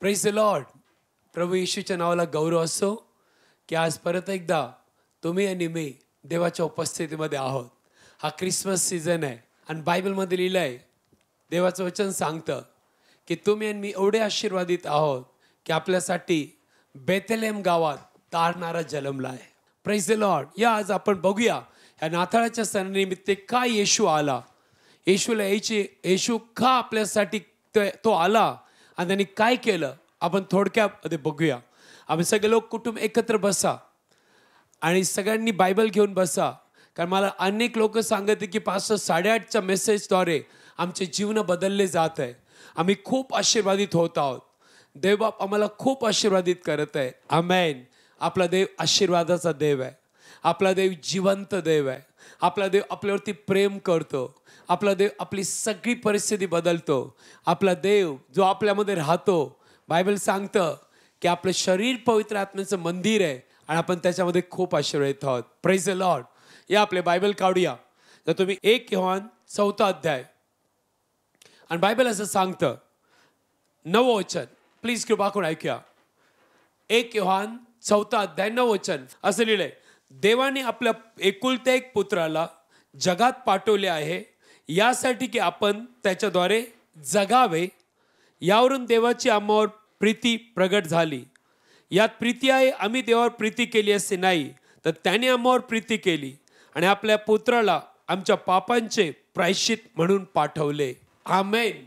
press the lord प्रभू येशूच्या नावाला गौरव असो की आज परत एकदा तुम्ही आणि मी देवाच्या उपस्थितीमध्ये आहोत हा क्रिसमस सीझन आहे आणि बायबलमध्ये लिहिलं आहे देवाचं वचन सांगतं की तुम्ही आणि मी एवढे आशीर्वादित आहोत की आपल्यासाठी बेतलेम गावात तारणारा जन्मला आहे प्रेस द लॉर्ड या आज आपण बघूया ह्या नाताळाच्या सणानिमित्त का येशू आला येशूला यायची येशू का आपल्यासाठी तो आला आणि त्यांनी काय केलं आपण थोडक्यात बघूया आम्ही सगळे लोक कुटुंब एकत्र बसा आणि सगळ्यांनी बायबल घेऊन बसा कारण मला अनेक लोक सांगते की पाचशे साडेआठच्या मेसेजद्वारे आमचे जीवन बदलले जात आहे आम्ही खूप आशीर्वादित होत आहोत देवबाप आम्हाला खूप आशीर्वादित करत आहे आमेन आपला देव आशीर्वादाचा देव आहे आपला देव जिवंत देव आहे आपला देव आपल्यावरती प्रेम करतो आपला देव आपली सगळी परिस्थिती बदलतो आपला देव जो आपल्यामध्ये राहतो बायबल सांगतं की आपलं शरीर पवित्र आत्म्याचं मंदिर आहे आणि आपण त्याच्यामध्ये खूप आशीर्वादित आहोत प्रेज अ लॉर्ड या आपले बायबल काढूया तर तुम्ही एक किंवा चौथा अध्याय आणि बायबल असं सांगतं नववचन प्लीज कृपा करून ऐकूया एक योहान चौथा अध्याय नववचन असं लिहिलंय देवाने आपल्या एकुलत्या एक पुत्राला जगात पाठवले आहे यासाठी की आपण त्याच्याद्वारे जगावे यावरून देवाची आम्हावर प्रीती प्रगट झाली यात प्रीती आहे आम्ही देवावर प्रीती केली असे नाही तर त्याने आम्हावर प्रीती केली आणि आपल्या पुत्राला आमच्या पापांचे प्रायश्चित म्हणून पाठवले आमेन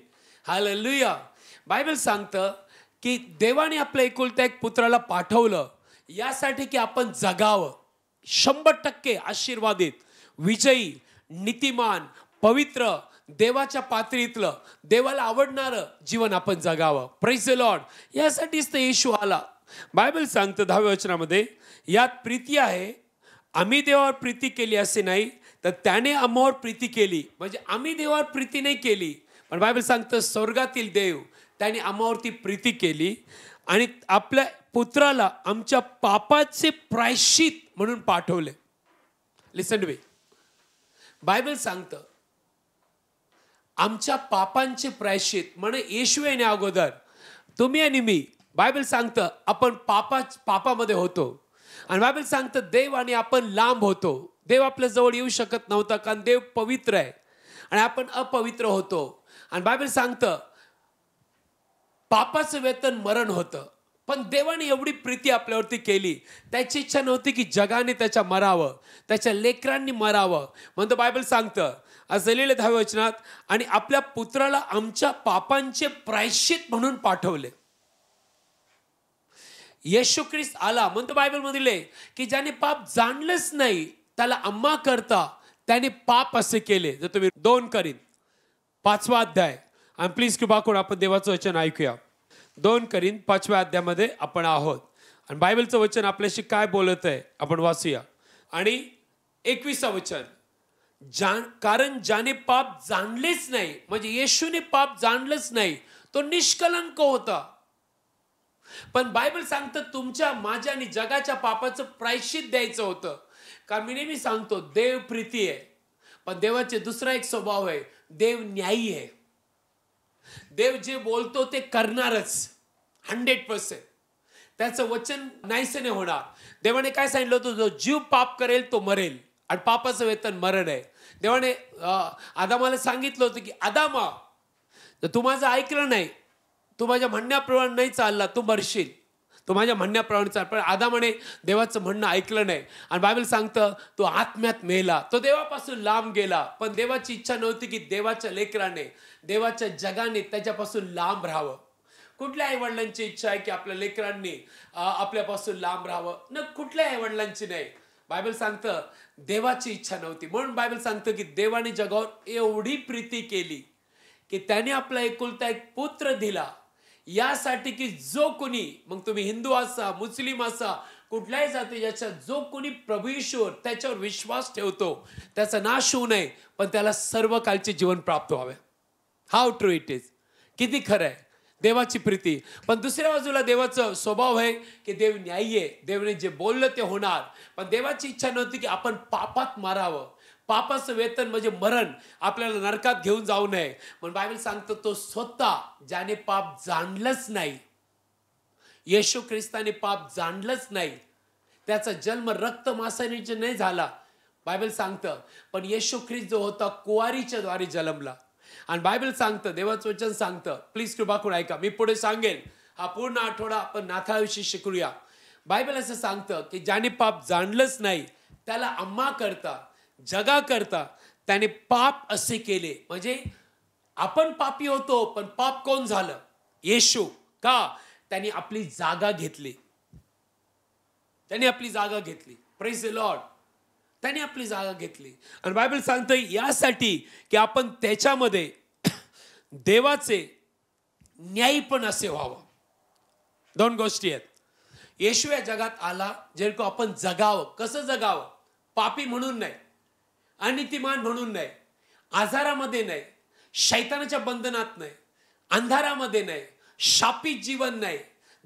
हालेलुया बायबल सांगतं की देवाने आपल्या एकुलत्या एक पुत्राला पाठवलं यासाठी की आपण जगावं शंभर टक्के आशीर्वादित विजयी नीतिमान पवित्र देवाच्या पातळीतलं देवाला आवडणारं जीवन आपण जगावं प्रेज द लॉर्ड यासाठीच तर येशू आला बायबल सांगतं दहाव्या वचनामध्ये यात प्रीती आहे आम्ही देवावर प्रीती केली असे नाही तर त्याने आम्हावर प्रीती केली म्हणजे आम्ही देवावर प्रीती नाही केली पण बायबल सांगतं स्वर्गातील देव त्याने आम्हावरती प्रीती केली आणि आपल्या पुत्राला आमच्या पापाचे प्रायश्चित म्हणून पाठवले लिसन वे बायबल सांगतं आमच्या पापांचे प्रायश्चित म्हणे येशू आणि अगोदर तुम्ही आणि मी बायबल सांगतं आपण पापा पापामध्ये होतो आणि बायबल सांगतं देव आणि आपण लांब होतो देव आपल्या जवळ येऊ शकत नव्हता कारण देव पवित्र आहे आणि आपण अपवित्र होतो आणि बायबल सांगतं पापाचं वेतन मरण होतं पण देवाने एवढी प्रीती आपल्यावरती केली त्याची इच्छा नव्हती की जगाने त्याच्या मरावं त्याच्या लेकरांनी मरावं म्हणतो बायबल सांगतं आज झालेल्या दहाव्या वचनात आणि आपल्या पुत्राला आमच्या पापांचे प्रायश्चित म्हणून पाठवले येशू ख्रिस्त आला म्हणतो बायबल मधले की ज्याने पाप जाणलंच नाही त्याला अम्मा करता त्याने पाप असे केले जर तुम्ही दोन करीन पाचवा अध्याय आणि प्लीज कृपा करून आपण देवाचं वचन ऐकूया दोन करीन पाचव्या अध्यामध्ये आपण आहोत आणि बायबलचं वचन आपल्याशी काय बोलत आहे आपण वाचूया आणि एकविसा वचन जा कारण ज्याने पाप जाणलेच नाही म्हणजे येशूने पाप जाणलंच नाही तो निष्कलंक होता पण बायबल सांगतं तुमच्या माझ्या आणि जगाच्या पापाचं प्रायश्चित द्यायचं होतं कारण मी नेहमी सांगतो देव प्रीती आहे पण देवाचे दुसरा एक स्वभाव आहे देव न्यायी आहे देव जे बोलतो ते करणारच हंड्रेड पर्सेंट त्याचं वचन नाहीसेने होणार देवाने काय सांगितलं होतं जो जीव पाप करेल तो मरेल आणि पापाचं वेतन मरण आहे देवाने आदामाला सांगितलं होतं की आदामा जर तू माझं ऐकलं नाही तू माझ्या म्हणण्याप्रमाणे नाही चालला तू मरशील तू माझ्या म्हणण्याप्रमाणे चाल पण आदामाने देवाचं म्हणणं ऐकलं नाही आणि बायबल सांगतं तो आत्म्यात मेला तो देवापासून लांब गेला पण देवाची इच्छा नव्हती की देवाच्या लेकराने देवाच्या जगाने त्याच्यापासून लांब राहावं कुठल्या आईवडिलांची इच्छा आहे की आपल्या लेकरांनी आपल्यापासून लांब राहावं न कुठल्या वडिलांची नाही बायबल सांगतं देवाची इच्छा नव्हती म्हणून बायबल सांगतं की देवाने जगावर एवढी प्रीती केली की त्याने आपला एकुलता एक पुत्र दिला यासाठी की जो कोणी मग तुम्ही हिंदू असा मुस्लिम असा कुठल्याही जाती याच्या जो कोणी प्रभू त्याच्यावर विश्वास ठेवतो त्याचा नाश होऊ नये पण त्याला सर्व कालचे जीवन प्राप्त व्हावे हाव ट्रू इट इज किती खरं आहे देवाची प्रीती पण दुसऱ्या बाजूला देवाचं स्वभाव आहे की देव न्याय आहे देवने जे बोललं ते होणार पण देवाची इच्छा नव्हती की आपण पापात मारावं पापाचं वेतन म्हणजे मरण आपल्याला नरकात घेऊन जाऊ नये पण बायबल सांगतो तो स्वतः ज्याने पाप जाणलंच नाही येशू ख्रिस्ताने पाप जाणलंच नाही त्याचा जन्म रक्त मासानीचे नाही झाला बायबल सांगतं पण येशू ख्रिस्त जो होता कुवारीच्या द्वारे जन्मला आणि बायबल सांगतं देवाचं वचन सांगतं प्लीज कृपा करून ऐका मी पुढे सांगेन हा पूर्ण आठवडा आपण नाथाविषयी शिकूया बायबल असं सांगतं की ज्याने पाप जाणलंच नाही त्याला अम्मा करता जगा करता त्याने पाप असे केले म्हणजे आपण पापी होतो पण पाप कोण झालं येशू का त्याने आपली जागा घेतली त्याने आपली जागा घेतली प्रेस द लॉर्ड त्याने आपली जागा घेतली आणि बायबल सांगतं यासाठी की आपण त्याच्यामध्ये देवाचे पण असे व्हावं दोन गोष्टी आहेत येशू या जगात आला जेको आपण जगावं कसं जगावं पापी म्हणून नाही अनितीमान म्हणून नाही आजारामध्ये नाही शैतानाच्या बंधनात नाही अंधारामध्ये नाही शापित जीवन नाही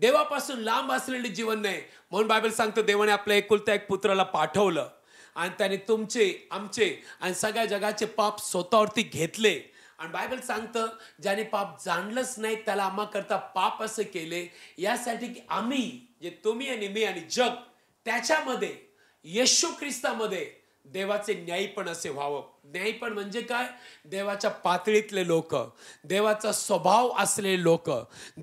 देवापासून लांब असलेले जीवन नाही म्हणून बायबल सांगतो देवाने आपल्या एकुलत्या एक पुत्राला पाठवलं आणि त्याने तुमचे आमचे आणि सगळ्या जगाचे पाप स्वतःवरती घेतले आणि बायबल सांगतं ज्याने पाप जाणलंच नाही त्याला आम्हा करता पाप असे केले यासाठी की आम्ही जे तुम्ही आणि मी आणि जग त्याच्यामध्ये येशू ख्रिस्तामध्ये देवाचे न्यायी पण असे व्हावं न्यायी पण म्हणजे काय देवाच्या पातळीतले लोक देवाचा स्वभाव असलेले लोक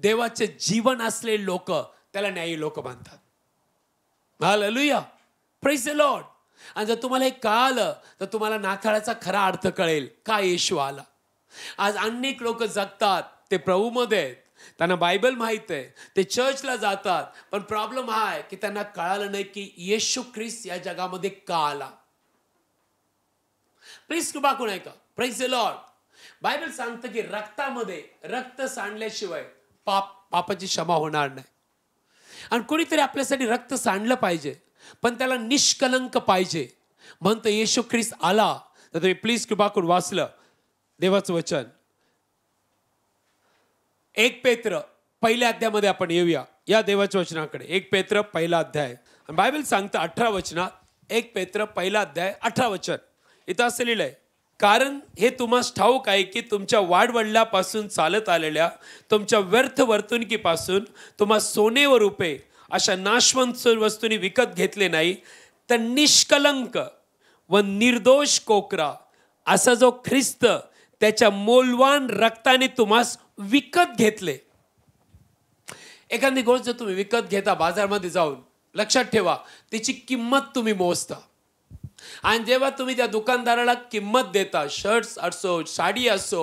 देवाचे जीवन असलेले लोक त्याला न्यायी लोक मानतात हा लुया प्रेस द लॉर्ड आणि जर तुम्हाला हे कळालं तर तुम्हाला नाथाळ्याचा खरा अर्थ कळेल का येशू आला आज अनेक लोक जगतात ते प्रभूमध्ये आहेत त्यांना बायबल माहीत आहे ते चर्चला जातात पण प्रॉब्लेम हा आहे की त्यांना कळालं नाही की येशू ख्रिस्त या जगामध्ये का आला प्लीज कृपा कोण का प्रेज द लॉर्ड बायबल सांगतं की रक्तामध्ये रक्त सांडल्याशिवाय पाप पापाची क्षमा होणार नाही आणि कोणीतरी आपल्यासाठी रक्त सांडलं पाहिजे पण त्याला निष्कलंक पाहिजे म्हणतो येशू ख्रिस्त आला तर तुम्ही प्लीज कृपा करून वाचलं देवाचं वचन एक पेत्र पहिल्या अध्यायामध्ये आपण येऊया या देवाच्या वचनाकडे एक पेत्र पहिला अध्याय बायबल सांगतं अठरा वचनात एक पेत्र पहिला अध्याय अठरा वचन इथं असं लिहिलंय कारण हे तुम्हास ठाऊक आहे की तुमच्या वाढवडल्यापासून चालत आलेल्या तुमच्या व्यर्थ वर्तुणकीपासून तुम्हा सोने व रुपे अशा नाशवंत वस्तूंनी विकत घेतले नाही तर निष्कलंक व निर्दोष कोकरा असा जो ख्रिस्त त्याच्या मोलवान रक्ताने तुम्हास विकत घेतले एखादी गोष्ट तुम्ही विकत घेता बाजारमध्ये जाऊन लक्षात ठेवा त्याची किंमत तुम्ही मोजता आणि जेव्हा तुम्ही त्या दुकानदाराला किंमत देता शर्ट्स असो साडी असो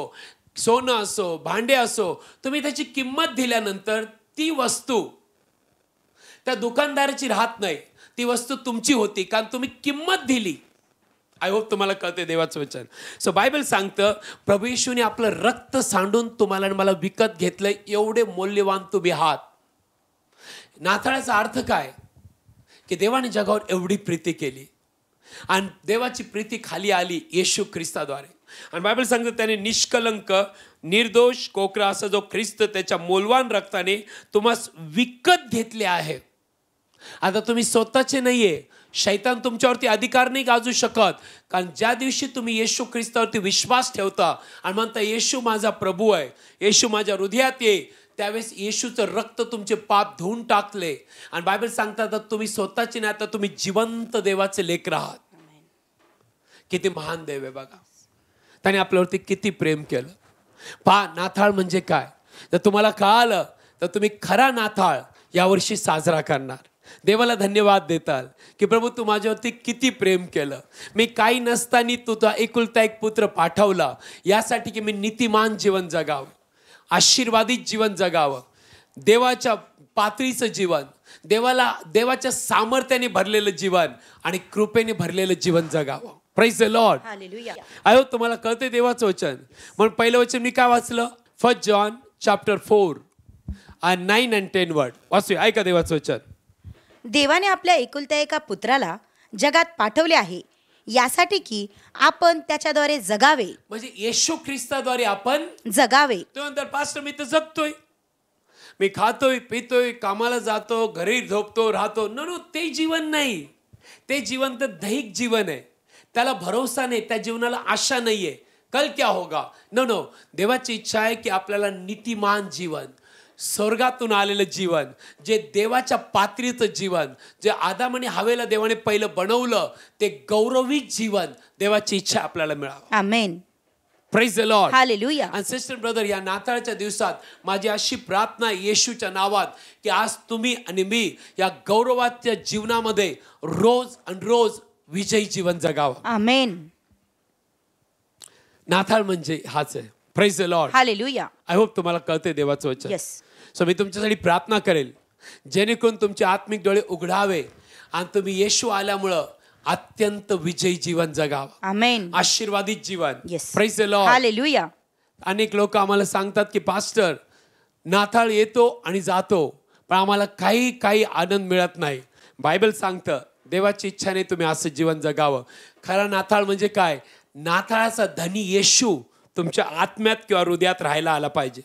सोनं असो भांडे असो तुम्ही त्याची किंमत दिल्यानंतर ती वस्तू त्या दुकानदाराची राहत नाही ती वस्तू तुमची होती कारण तुम्ही किंमत दिली आय होप तुम्हाला कळते देवाचं वचन सो बायबल सांगतं प्रभू आपलं रक्त सांडून तुम्हाला आणि मला विकत घेतलं एवढे मौल्यवान तुम्ही आहात नाताळाचा अर्थ काय की देवाने जगावर एवढी प्रीती केली आणि देवाची प्रीती खाली आली येशू ख्रिस्ताद्वारे आणि बायबल सांगतं त्याने निष्कलंक निर्दोष कोकरा असा जो ख्रिस्त त्याच्या मोलवान रक्ताने तुम्हास विकत घेतले आहे आता तुम्ही स्वतःचे नाही आहे शैतान तुमच्यावरती अधिकार नाही गाजू शकत कारण ज्या दिवशी तुम्ही येशू ख्रिस्तावरती विश्वास ठेवता आणि म्हणता येशू माझा प्रभू आहे येशू माझ्या हृदयात ये त्यावेळेस येशूचं रक्त तुमचे पाप धुवून टाकले आणि बायबल सांगतात तुम्ही स्वतःचे नाही आता तुम्ही जिवंत देवाचे लेख राहात किती महान देव आहे बघा त्याने आपल्यावरती किती प्रेम केलं पा नाथाळ म्हणजे काय जर तुम्हाला कळालं तर तुम्ही खरा नाथाळ यावर्षी साजरा करणार देवाला धन्यवाद देताल की प्रभू तू माझ्यावरती किती प्रेम केलं मी काही नसताना तुझा एकुलता एक पुत्र पाठवला यासाठी की मी नीतिमान जीवन जगावं आशीर्वादित जीवन जगावं देवाच्या पातळीचं जीवन देवाला देवाच्या सामर्थ्याने भरलेलं जीवन आणि कृपेने भरलेलं जीवन जगावं प्राईज द लॉर्ड आयो तुम्हाला कळते देवाचं वचन म्हणून पहिलं वचन मी काय वाचलं first John chapter four nine and ten word वाचूया ऐका देवाचं वचन देवाने आपल्या एकुलत्या एका पुत्राला जगात पाठवले आहे यासाठी की आपण त्याच्याद्वारे जगावे म्हणजे येशू ख्रिस्ताद्वारे आपण जगावे तो मी तर जगतोय मी खातोय पितोय कामाला जातो घरी झोपतो राहतो न नो ते जीवन नाही ते जीवन तर दैहिक जीवन आहे त्याला भरोसा नाही त्या जीवनाला आशा नाहीये कल क्या होगा नो नो देवाची इच्छा आहे की आपल्याला नीतिमान जीवन स्वर्गातून आलेलं जीवन जे देवाच्या पात्रीचं जीवन जे आदाम आणि हवेला देवाने पहिलं बनवलं ते गौरवी जीवन देवाची इच्छा आपल्याला मिळावी द सिस्टर ब्रदर या नाताळच्या दिवसात माझी अशी प्रार्थना येशूच्या नावात की आज तुम्ही आणि मी या गौरवाच्या जीवनामध्ये रोज आणि रोज विजयी जीवन जगाव आमेन नाताळ म्हणजे हाच आहे praise the lord hallelujah I hope तुम्हाला कळते देवाचं वचन सो मी तुमच्यासाठी प्रार्थना करेल जेणेकरून तुमचे आत्मिक डोळे उघडावे आणि तुम्ही येशू आल्यामुळं अत्यंत विजयी जीवन जगाव आमेन आशीर्वादित जीवन अनेक लोक आम्हाला सांगतात की पास्टर नाथाळ येतो आणि जातो पण आम्हाला काही काही आनंद मिळत नाही बायबल सांगतं देवाची इच्छा नाही तुम्ही असं जीवन जगावं खरा नाथाळ म्हणजे काय नाथाळाचा धनी येशू तुमच्या आत्म्यात किंवा हृदयात राहायला आला पाहिजे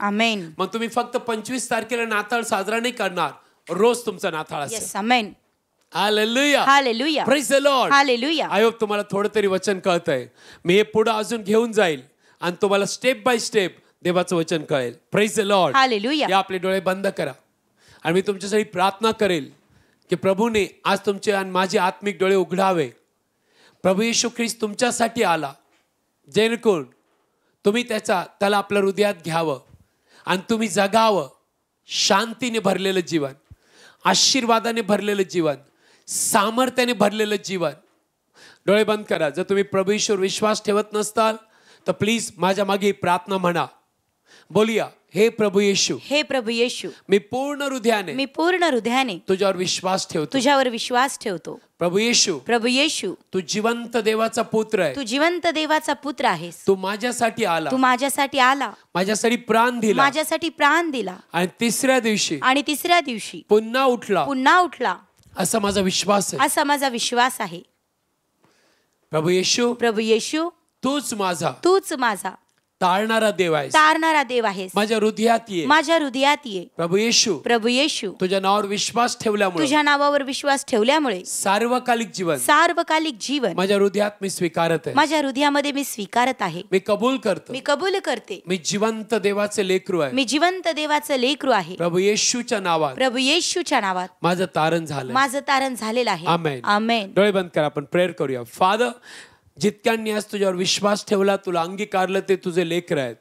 मग तुम्ही फक्त पंचवीस तारखेला नाताळ साजरा नाही करणार रोज तुमचा नाताळ असेल द आयोग तुम्हाला थोडं तरी वचन आहे मी हे पुढे अजून घेऊन जाईल आणि तुम्हाला स्टेप बाय स्टेप देवाचं वचन कळेल प्रेज द लॉर्ड हालेलुया आपले डोळे बंद करा आणि मी तुमच्यासाठी प्रार्थना करेल की प्रभूने आज तुमचे आणि माझे आत्मिक डोळे उघडावे प्रभू येशू ख्रिस्त तुमच्यासाठी आला जेणेकरून तुम्ही त्याचा त्याला आपल्या हृदयात घ्यावं आणि तुम्ही जगावं शांतीने भरलेलं जीवन आशीर्वादाने भरलेलं जीवन सामर्थ्याने भरलेलं जीवन डोळे बंद करा जर तुम्ही प्रभूईश्वर विश्वास ठेवत नसताल तर प्लीज माझ्या मागे प्रार्थना म्हणा बोलिया हे प्रभू येशू हे प्रभू येशू मी पूर्ण हृदयाने मी पूर्ण हृदयाने तुझ्यावर विश्वास ठेवतो तुझ्यावर विश्वास ठेवतो प्रभू येशू प्रभू येशू तू जिवंत देवाचा पुत्र आहे तू जिवंत देवाचा पुत्र आहेस तू माझ्यासाठी आला तू माझ्यासाठी आला माझ्यासाठी प्राण दिला माझ्यासाठी प्राण दिला आणि तिसऱ्या दिवशी आणि तिसऱ्या दिवशी पुन्हा उठला पुन्हा उठला असा माझा विश्वास आहे असा माझा विश्वास आहे प्रभू येशू प्रभू येशू तूच माझा तूच माझा तारणारा देव आहे तारणारा देव आहे माझ्या हृदयात ये माझ्या हृदयात ये प्रभू येशू प्रभू येशू तुझ्या नावावर विश्वास ठेवल्यामुळे तुझ्या नावावर विश्वास ठेवल्यामुळे सार्वकालिक जीवन सार्वकालिक जीवन माझ्या हृदयात मी स्वीकारत आहे माझ्या हृदयामध्ये मी स्वीकारत आहे मी कबूल करतो मी कबूल करते मी जिवंत देवाचे लेकरू आहे मी जिवंत देवाचं लेकरू आहे प्रभू येशूच्या नावात प्रभू येशूच्या नावात माझं तारण झालं माझं तारण झालेलं आहे आमेन आमेन डोळे बंद करा आपण प्रेयर करूया फादर जितक्यांनी आज तुझ्यावर विश्वास ठेवला तुला अंगीकारलं ते तुझे लेकर आहेत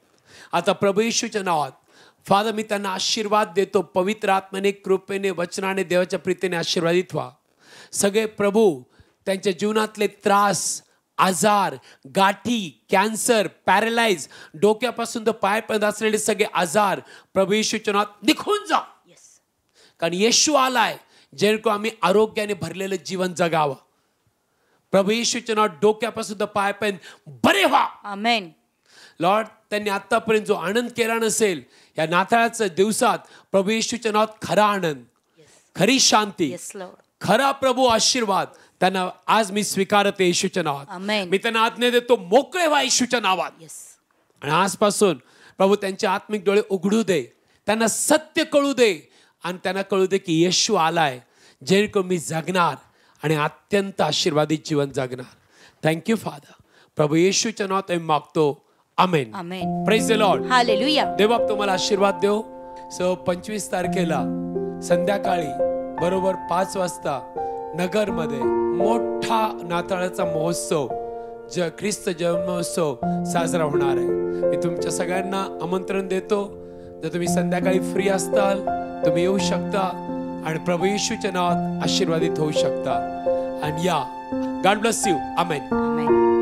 आता प्रभू येशूच्या नावात फादर मी त्यांना आशीर्वाद देतो पवित्र आत्मने कृपेने वचनाने देवाच्या प्रीतीने आशीर्वादित व्हा सगळे प्रभू त्यांच्या जीवनातले त्रास आजार गाठी कॅन्सर पॅरलाइज डोक्यापासून तर पायपर्यंत असलेले सगळे आजार प्रभू येशूच्या नावात निघून जा कारण येशू आलाय जेणेकरून आम्ही आरोग्याने भरलेलं जीवन जगावं प्रभू येशूच्या नाव डोक्यापासून सुद्धा पाय पण बरे व्हा आमेन लॉर्ड त्यांनी आतापर्यंत जो आनंद केला नसेल या नाताळाच्या दिवसात प्रभू येशूच्या नावात खरा आनंद खरी शांती खरा प्रभू आशीर्वाद त्यांना आज मी स्वीकारते येशूच्या नावात मी त्यांना आज्ञा देतो मोकळे व्हा येशूच्या नावात आणि आजपासून प्रभू त्यांचे आत्मिक डोळे उघडू दे त्यांना सत्य कळू दे आणि त्यांना कळू दे की येशू आलाय जेणेकरून मी जगणार आणि अत्यंत आशीर्वादित जीवन जगणार थँक्यू फादर प्रभू येशूच्या नावात आम्ही मागतो आमेन प्रेज द लॉर्ड देवा तुम्हाला आशीर्वाद देव सो पंचवीस तारखेला संध्याकाळी बरोबर पाच वाजता नगरमध्ये मोठा नाताळाचा महोत्सव ज ख्रिस्त जन्मोत्सव साजरा होणार आहे मी तुमच्या सगळ्यांना आमंत्रण देतो जर तुम्ही संध्याकाळी फ्री असताल तुम्ही येऊ शकता आणि प्रभू येशूच्या नावात आशीर्वादित होऊ शकता आणि या गॉड ब्लस यू आमेन